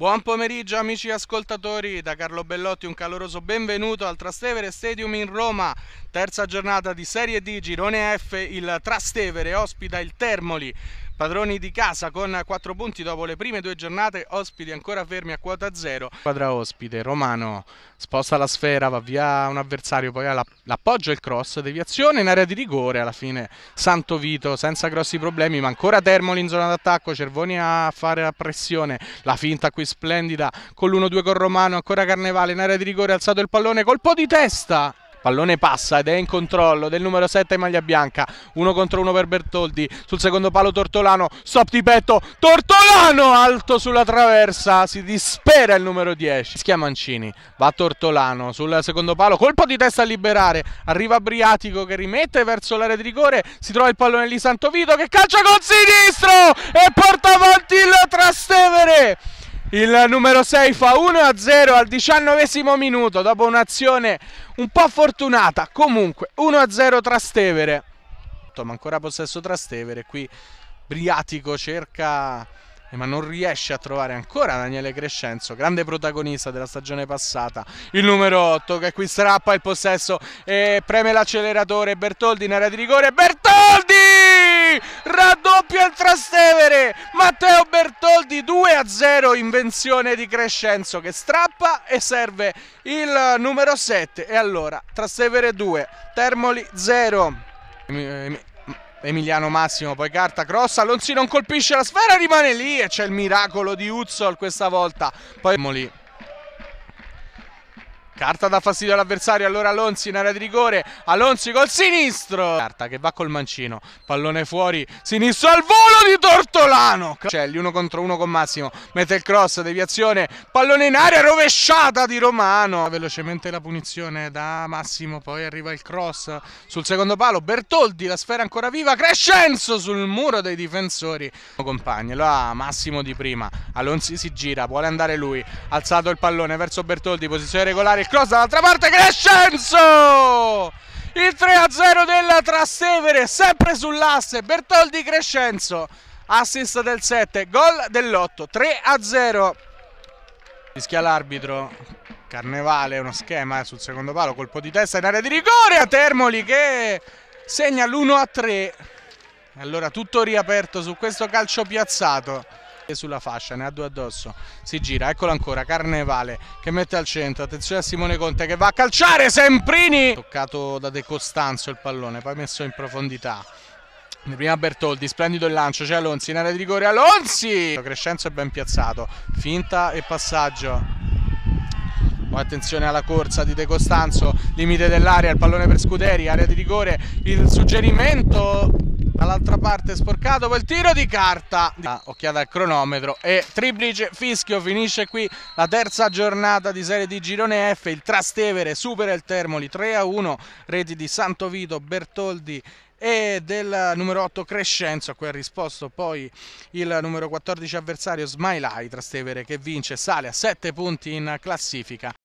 Buon pomeriggio amici ascoltatori, da Carlo Bellotti un caloroso benvenuto al Trastevere Stadium in Roma, terza giornata di Serie D, Girone F, il Trastevere ospita il Termoli, padroni di casa con 4 punti dopo le prime due giornate, ospiti ancora fermi a quota 0. Squadra ospite, Romano sposta la sfera, va via un avversario, poi ha l'appoggio e il cross, deviazione in area di rigore alla fine. Santo Vito senza grossi problemi, ma ancora Termoli in zona d'attacco, Cervoni a fare la pressione, la finta qui splendida con l'1-2 con Romano, ancora Carnevale in area di rigore, alzato il pallone, colpo di testa Pallone passa ed è in controllo del numero 7 maglia bianca. uno contro uno per Bertoldi. Sul secondo palo Tortolano. Stop di petto. Tortolano alto sulla traversa. Si dispera il numero 10. Schia Mancini. Va Tortolano sul secondo palo. Colpo di testa a liberare. Arriva Briatico che rimette verso l'area di rigore. Si trova il pallone lì Santovito che calcia con sinistro e porta avanti il Trastevere. Il numero 6 fa 1-0 al diciannovesimo minuto dopo un'azione un po' fortunata. Comunque 1-0 Trastevere. Ma ancora possesso Trastevere. Qui Briatico cerca eh, ma non riesce a trovare ancora Daniele Crescenzo, grande protagonista della stagione passata, il numero 8 che qui strappa il possesso e preme l'acceleratore Bertoldi in area di rigore, Bertoldi! raddoppia il Trastevere, Matteo Bertoldi 2 a 0, invenzione di Crescenzo che strappa e serve il numero 7 e allora Trastevere 2, Termoli 0. Emiliano Massimo, poi carta cross, Alonso non colpisce la sfera, rimane lì e c'è il miracolo di Uzzol questa volta. Poi Termoli Carta da fastidio all'avversario, allora Alonzi in area di rigore, Alonzi col sinistro. Carta che va col mancino, pallone fuori, sinistro al volo di Tortolano. Celli, uno contro uno con Massimo, mette il cross, deviazione, pallone in area, rovesciata di Romano. Velocemente la punizione da Massimo, poi arriva il cross sul secondo palo, Bertoldi, la sfera ancora viva, Crescenzo sul muro dei difensori. Compagni, lo ha Massimo di prima, Alonzi si gira, vuole andare lui, alzato il pallone verso Bertoldi, posizione regolare, il cross dall'altra parte Crescenzo! Il 3-0 della Trastevere, sempre sull'asse, Bertoldi Crescenzo, assist del 7, gol dell'8, 3-0. Rischia l'arbitro, Carnevale, uno schema eh, sul secondo palo, colpo di testa in area di rigore a Termoli che segna l'1-3. Allora tutto riaperto su questo calcio piazzato sulla fascia, ne ha due addosso, si gira, eccolo ancora, Carnevale che mette al centro, attenzione a Simone Conte che va a calciare, Semprini! Toccato da De Costanzo il pallone, poi messo in profondità. Prima Bertoldi, splendido il lancio, c'è Alonzi in area di rigore, Alonzi! Crescenzo è ben piazzato, finta e passaggio. Poi attenzione alla corsa di De Costanzo, limite dell'area, il pallone per Scuderi, area di rigore, il suggerimento Dall'altra parte sporcato quel tiro di carta. Ah, occhiata al cronometro e triplice fischio. Finisce qui la terza giornata di serie di girone F. Il Trastevere supera il Termoli 3 a 1. Reti di Santo Vito Bertoldi e del numero 8 Crescenzo a cui ha risposto poi il numero 14 avversario Smilai Trastevere che vince sale a 7 punti in classifica